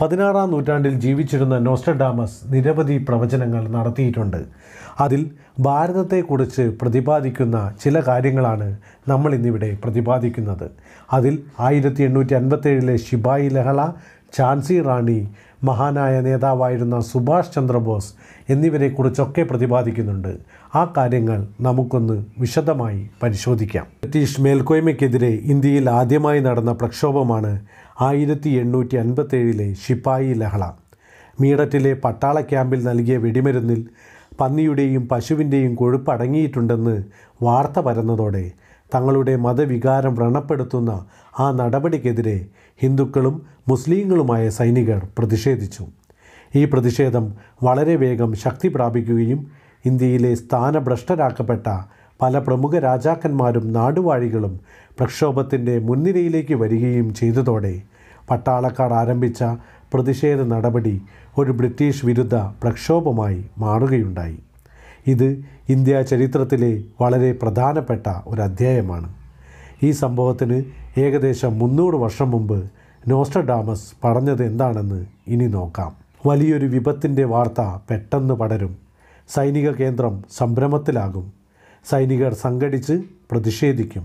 പതിനാറാം നൂറ്റാണ്ടിൽ ജീവിച്ചിരുന്ന നോസ്റ്റഡാമസ് നിരവധി പ്രവചനങ്ങൾ നടത്തിയിട്ടുണ്ട് അതിൽ ഭാരതത്തെക്കുറിച്ച് പ്രതിപാദിക്കുന്ന ചില കാര്യങ്ങളാണ് നമ്മൾ ഇന്നിവിടെ പ്രതിപാദിക്കുന്നത് അതിൽ ആയിരത്തി എണ്ണൂറ്റി അൻപത്തേഴിലെ ശിബായി ലഹള ഝാൻസി റാണി മഹാനായ നേതാവായിരുന്ന സുഭാഷ് ചന്ദ്രബോസ് എന്നിവരെക്കുറിച്ചൊക്കെ പ്രതിപാദിക്കുന്നുണ്ട് ആ കാര്യങ്ങൾ നമുക്കൊന്ന് വിശദമായി പരിശോധിക്കാം ബ്രിട്ടീഷ് മേൽക്കോയ്മയ്ക്കെതിരെ ഇന്ത്യയിൽ ആദ്യമായി നടന്ന പ്രക്ഷോഭമാണ് ആയിരത്തി എണ്ണൂറ്റി അൻപത്തേഴിലെ ശിപ്പായി ലഹള മീററ്റിലെ പട്ടാള ക്യാമ്പിൽ നൽകിയ വെടിമരുന്നിൽ പന്നിയുടെയും പശുവിൻ്റെയും കൊഴുപ്പ് അടങ്ങിയിട്ടുണ്ടെന്ന് വാർത്ത പരന്നതോടെ തങ്ങളുടെ മതവികാരം വ്രണപ്പെടുത്തുന്ന ആ നടപടിക്കെതിരെ ഹിന്ദുക്കളും മുസ്ലിങ്ങളുമായ സൈനികർ പ്രതിഷേധിച്ചു ഈ പ്രതിഷേധം വളരെ വേഗം ശക്തി പ്രാപിക്കുകയും ഇന്ത്യയിലെ സ്ഥാനഭ്രഷ്ടരാക്കപ്പെട്ട പല പ്രമുഖ രാജാക്കന്മാരും നാടുവാഴികളും പ്രക്ഷോഭത്തിൻ്റെ മുൻനിരയിലേക്ക് വരികയും ചെയ്തതോടെ പട്ടാളക്കാർ ആരംഭിച്ച പ്രതിഷേധ നടപടി ഒരു ബ്രിട്ടീഷ് വിരുദ്ധ പ്രക്ഷോഭമായി മാറുകയുണ്ടായി ഇത് ഇന്ത്യ ചരിത്രത്തിലെ വളരെ പ്രധാനപ്പെട്ട ഒരു അധ്യായമാണ് ഈ സംഭവത്തിന് ഏകദേശം മുന്നൂറ് വർഷം മുമ്പ് നോസ്റ്റഡാമസ് പറഞ്ഞത് എന്താണെന്ന് ഇനി നോക്കാം വലിയൊരു വിപത്തിൻ്റെ വാർത്ത പെട്ടെന്ന് പടരും സൈനിക കേന്ദ്രം സംരംഭത്തിലാകും സൈനികർ സംഘടിച്ച് പ്രതിഷേധിക്കും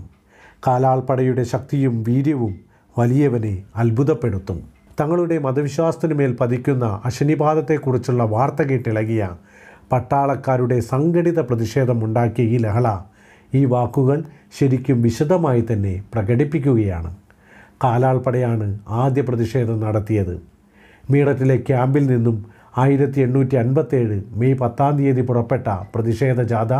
കാലാൾപ്പടയുടെ ശക്തിയും വീര്യവും വലിയവനെ അത്ഭുതപ്പെടുത്തും തങ്ങളുടെ മതവിശ്വാസത്തിനുമേൽ പതിക്കുന്ന അശനിപാതത്തെക്കുറിച്ചുള്ള വാർത്ത കേട്ടിളകിയ പട്ടാളക്കാരുടെ സംഘടിത പ്രതിഷേധമുണ്ടാക്കിയ ഈ ലഹള ഈ വാക്കുകൾ ശരിക്കും വിശദമായി തന്നെ പ്രകടിപ്പിക്കുകയാണ് കാലാൾപ്പടയാണ് ആദ്യ പ്രതിഷേധം നടത്തിയത് മീററ്റിലെ ക്യാമ്പിൽ നിന്നും ആയിരത്തി എണ്ണൂറ്റി അൻപത്തേഴ് മെയ് പത്താം തീയതി പുറപ്പെട്ട പ്രതിഷേധ ജാഥ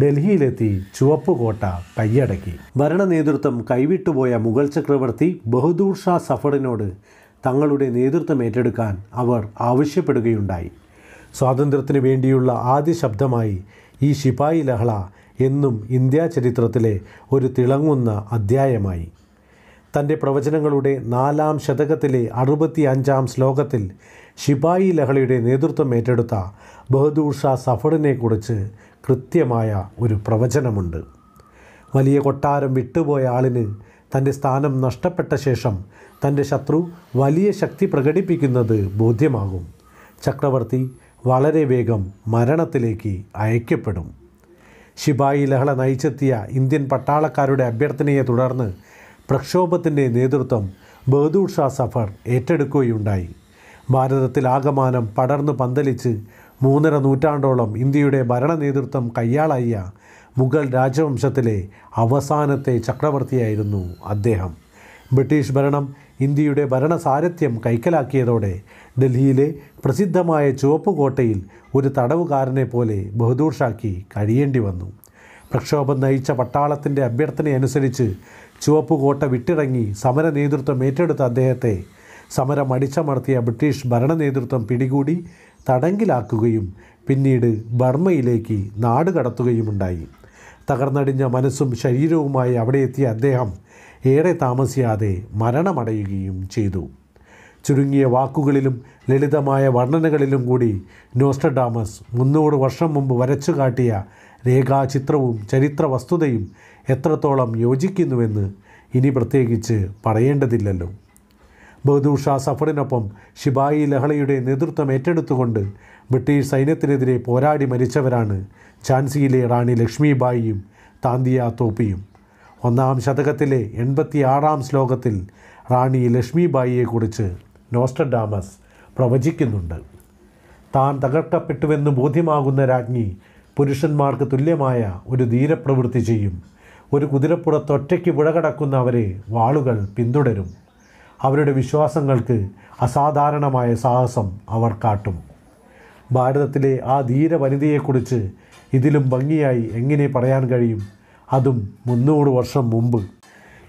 ഡൽഹിയിലെത്തി ചുവപ്പ് കോട്ട കൈയടക്കി ഭരണ നേതൃത്വം കൈവിട്ടുപോയ മുഗൾ ചക്രവർത്തി ബഹദൂർ ഷാ സഫറിനോട് തങ്ങളുടെ നേതൃത്വം ഏറ്റെടുക്കാൻ അവർ ആവശ്യപ്പെടുകയുണ്ടായി സ്വാതന്ത്ര്യത്തിന് വേണ്ടിയുള്ള ആദ്യ ശബ്ദമായി ഈ ശിപായി ലഹള എന്നും ഇന്ത്യാ ചരിത്രത്തിലെ ഒരു തിളങ്ങുന്ന അധ്യായമായി തൻ്റെ പ്രവചനങ്ങളുടെ നാലാം ശതകത്തിലെ അറുപത്തി അഞ്ചാം ശ്ലോകത്തിൽ ശിപായി ലഹളയുടെ നേതൃത്വം ഏറ്റെടുത്ത ബഹദൂർ ഷാ സഫറിനെക്കുറിച്ച് കൃത്യമായ ഒരു പ്രവചനമുണ്ട് വലിയ കൊട്ടാരം വിട്ടുപോയ ആളിന് തൻ്റെ സ്ഥാനം നഷ്ടപ്പെട്ട ശേഷം തൻ്റെ ശത്രു വലിയ ശക്തി പ്രകടിപ്പിക്കുന്നത് ബോധ്യമാകും ചക്രവർത്തി വളരെ വേഗം മരണത്തിലേക്ക് അയക്കപ്പെടും ശിബായി ലഹള നയിച്ചെത്തിയ ഇന്ത്യൻ പട്ടാളക്കാരുടെ അഭ്യർത്ഥനയെ തുടർന്ന് പ്രക്ഷോഭത്തിൻ്റെ നേതൃത്വം ബഹദൂർ ഷാ സഫർ ഏറ്റെടുക്കുകയുണ്ടായി ഭാരതത്തിൽ ആകമാനം പടർന്നു പന്തലിച്ച് മൂന്നര നൂറ്റാണ്ടോളം ഇന്ത്യയുടെ ഭരണ നേതൃത്വം കയ്യാളായ മുഗൾ രാജവംശത്തിലെ അവസാനത്തെ ചക്രവർത്തിയായിരുന്നു അദ്ദേഹം ബ്രിട്ടീഷ് ഭരണം ഇന്ത്യയുടെ ഭരണസാരഥ്യം കൈക്കലാക്കിയതോടെ ഡൽഹിയിലെ പ്രസിദ്ധമായ ചുവപ്പുകോട്ടയിൽ ഒരു തടവുകാരനെ പോലെ ബഹദൂർഷാക്കി കഴിയേണ്ടി വന്നു പ്രക്ഷോഭം നയിച്ച പട്ടാളത്തിൻ്റെ അഭ്യർത്ഥനയനുസരിച്ച് ചുവപ്പുകോട്ട വിട്ടിറങ്ങി സമര നേതൃത്വം ഏറ്റെടുത്ത അദ്ദേഹത്തെ സമരം അടിച്ചമർത്തിയ ബ്രിട്ടീഷ് ഭരണ നേതൃത്വം പിടികൂടി തടങ്കിലാക്കുകയും പിന്നീട് ബർമ്മയിലേക്ക് കടത്തുകയുമുണ്ടായി തകർന്നടിഞ്ഞ മനസ്സും ശരീരവുമായി അവിടെ എത്തിയ അദ്ദേഹം ഏറെ താമസിയാതെ മരണമടയുകയും ചെയ്തു ചുരുങ്ങിയ വാക്കുകളിലും ലളിതമായ വർണ്ണനകളിലും കൂടി നോസ്റ്റഡാമസ് മുന്നൂറ് വർഷം മുമ്പ് വരച്ചു കാട്ടിയ രേഖാചിത്രവും ചരിത്ര വസ്തുതയും എത്രത്തോളം യോജിക്കുന്നുവെന്ന് ഇനി പ്രത്യേകിച്ച് പറയേണ്ടതില്ലല്ലോ ബഹദൂർ ഷാ സഫറിനൊപ്പം ഷിബായി ലഹളയുടെ നേതൃത്വം ഏറ്റെടുത്തുകൊണ്ട് ബ്രിട്ടീഷ് സൈന്യത്തിനെതിരെ പോരാടി മരിച്ചവരാണ് ഝാൻസിയിലെ റാണി ലക്ഷ്മിബായിയും താന്തിയ തോപ്പിയും ഒന്നാം ശതകത്തിലെ എൺപത്തിയാറാം ശ്ലോകത്തിൽ റാണി ലക്ഷ്മിബായിയെക്കുറിച്ച് നോസ്റ്റഡാമസ് പ്രവചിക്കുന്നുണ്ട് താൻ തകർക്കപ്പെട്ടുവെന്ന് ബോധ്യമാകുന്ന രാജ്ഞി പുരുഷന്മാർക്ക് തുല്യമായ ഒരു ധീരപ്രവൃത്തി ചെയ്യും ഒരു കുതിരപ്പുറത്തൊറ്റയ്ക്ക് ഒറ്റയ്ക്ക് അവരെ വാളുകൾ പിന്തുടരും അവരുടെ വിശ്വാസങ്ങൾക്ക് അസാധാരണമായ സാഹസം അവർ കാട്ടും ഭാരതത്തിലെ ആ ധീര വനിതയെക്കുറിച്ച് ഇതിലും ഭംഗിയായി എങ്ങനെ പറയാൻ കഴിയും അതും മുന്നൂറ് വർഷം മുമ്പ്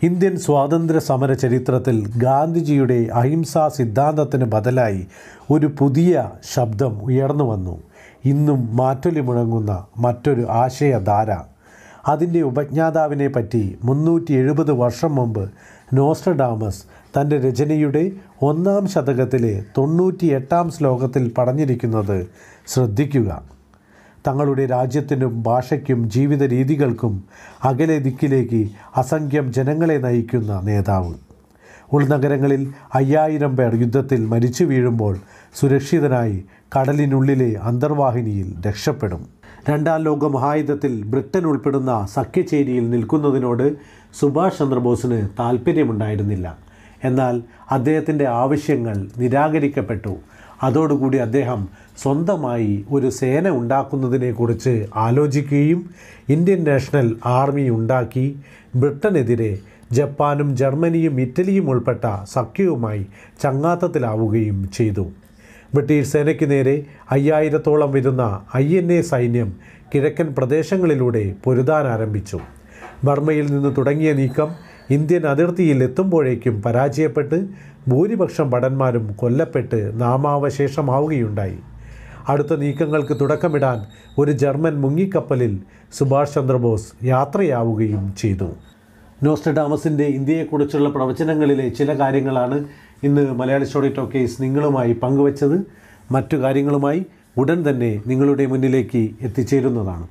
ഇന്ത്യൻ സ്വാതന്ത്ര്യ സമര ചരിത്രത്തിൽ ഗാന്ധിജിയുടെ അഹിംസാ സിദ്ധാന്തത്തിന് ബദലായി ഒരു പുതിയ ശബ്ദം ഉയർന്നു വന്നു ഇന്നും മാറ്റൊലി മുഴങ്ങുന്ന മറ്റൊരു ആശയധാര അതിൻ്റെ ഉപജ്ഞാതാവിനെ പറ്റി മുന്നൂറ്റി എഴുപത് വർഷം മുമ്പ് നോസ്ട്രഡാമസ് തൻ്റെ രചനയുടെ ഒന്നാം ശതകത്തിലെ എട്ടാം ശ്ലോകത്തിൽ പറഞ്ഞിരിക്കുന്നത് ശ്രദ്ധിക്കുക തങ്ങളുടെ രാജ്യത്തിനും ഭാഷയ്ക്കും ജീവിത രീതികൾക്കും അകലെ ദിക്കിലേക്ക് അസംഖ്യം ജനങ്ങളെ നയിക്കുന്ന നേതാവ് ഉൾനഗരങ്ങളിൽ അയ്യായിരം പേർ യുദ്ധത്തിൽ മരിച്ചു വീഴുമ്പോൾ സുരക്ഷിതനായി കടലിനുള്ളിലെ അന്തർവാഹിനിയിൽ രക്ഷപ്പെടും രണ്ടാം ലോക മഹായുദ്ധത്തിൽ ബ്രിട്ടൻ ഉൾപ്പെടുന്ന സഖ്യചേരിയിൽ നിൽക്കുന്നതിനോട് സുഭാഷ് ചന്ദ്രബോസിന് താൽപ്പര്യമുണ്ടായിരുന്നില്ല എന്നാൽ അദ്ദേഹത്തിൻ്റെ ആവശ്യങ്ങൾ നിരാകരിക്കപ്പെട്ടു അതോടുകൂടി അദ്ദേഹം സ്വന്തമായി ഒരു സേന ഉണ്ടാക്കുന്നതിനെക്കുറിച്ച് ആലോചിക്കുകയും ഇന്ത്യൻ നാഷണൽ ആർമി ഉണ്ടാക്കി ബ്രിട്ടനെതിരെ ജപ്പാനും ജർമ്മനിയും ഇറ്റലിയും ഉൾപ്പെട്ട സഖ്യവുമായി ചങ്ങാത്തത്തിലാവുകയും ചെയ്തു ബ്രിട്ടീഷ് സേനയ്ക്ക് നേരെ അയ്യായിരത്തോളം വരുന്ന ഐ എൻ എ സൈന്യം കിഴക്കൻ പ്രദേശങ്ങളിലൂടെ പൊരുതാൻ ആരംഭിച്ചു ബർമ്മയിൽ നിന്ന് തുടങ്ങിയ നീക്കം ഇന്ത്യൻ അതിർത്തിയിൽ എത്തുമ്പോഴേക്കും പരാജയപ്പെട്ട് ഭൂരിപക്ഷം ഭടന്മാരും കൊല്ലപ്പെട്ട് നാമാവശേഷമാവുകയുണ്ടായി അടുത്ത നീക്കങ്ങൾക്ക് തുടക്കമിടാൻ ഒരു ജർമ്മൻ മുങ്ങിക്കപ്പലിൽ സുഭാഷ് ചന്ദ്രബോസ് യാത്രയാവുകയും ചെയ്തു നോസ്റ്റഡാമസിൻ്റെ ഇന്ത്യയെക്കുറിച്ചുള്ള പ്രവചനങ്ങളിലെ ചില കാര്യങ്ങളാണ് ഇന്ന് മലയാളി സ്റ്റോറി ടോക്കേസ് നിങ്ങളുമായി പങ്കുവച്ചത് മറ്റു കാര്യങ്ങളുമായി ഉടൻ തന്നെ നിങ്ങളുടെ മുന്നിലേക്ക് എത്തിച്ചേരുന്നതാണ്